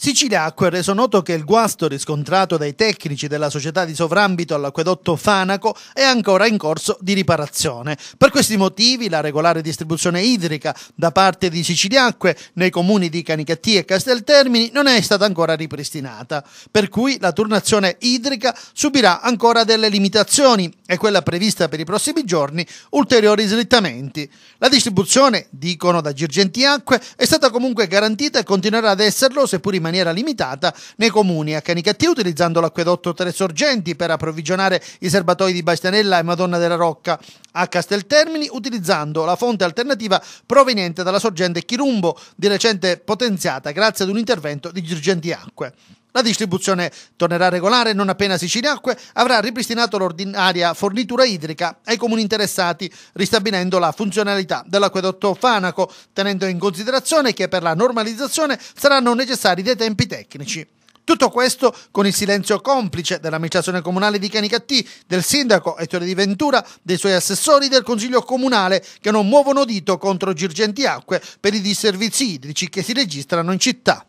Siciliacque ha reso noto che il guasto riscontrato dai tecnici della società di sovrambito all'acquedotto Fanaco è ancora in corso di riparazione. Per questi motivi la regolare distribuzione idrica da parte di Siciliacque nei comuni di Canicattì e Casteltermini non è stata ancora ripristinata, per cui la turnazione idrica subirà ancora delle limitazioni e quella prevista per i prossimi giorni ulteriori slittamenti. La distribuzione, dicono da Girgentiacque, è stata comunque garantita e continuerà ad esserlo seppur in maniera limitata nei comuni a Canicattì utilizzando l'acquedotto Tre Sorgenti per approvvigionare i serbatoi di Bastianella e Madonna della Rocca, a Casteltermini utilizzando la fonte alternativa proveniente dalla sorgente Chirumbo, di recente potenziata grazie ad un intervento di Girgenti Acque. La distribuzione tornerà regolare non appena Siciliacque avrà ripristinato l'ordinaria fornitura idrica ai comuni interessati, ristabilendo la funzionalità dell'acquedotto Fanaco, tenendo in considerazione che per la normalizzazione saranno necessari dei tempi tecnici. Tutto questo con il silenzio complice dell'amministrazione comunale di Canicattì, del sindaco Ettore Di Ventura, dei suoi assessori del consiglio comunale che non muovono dito contro girgenti acque per i disservizi idrici che si registrano in città.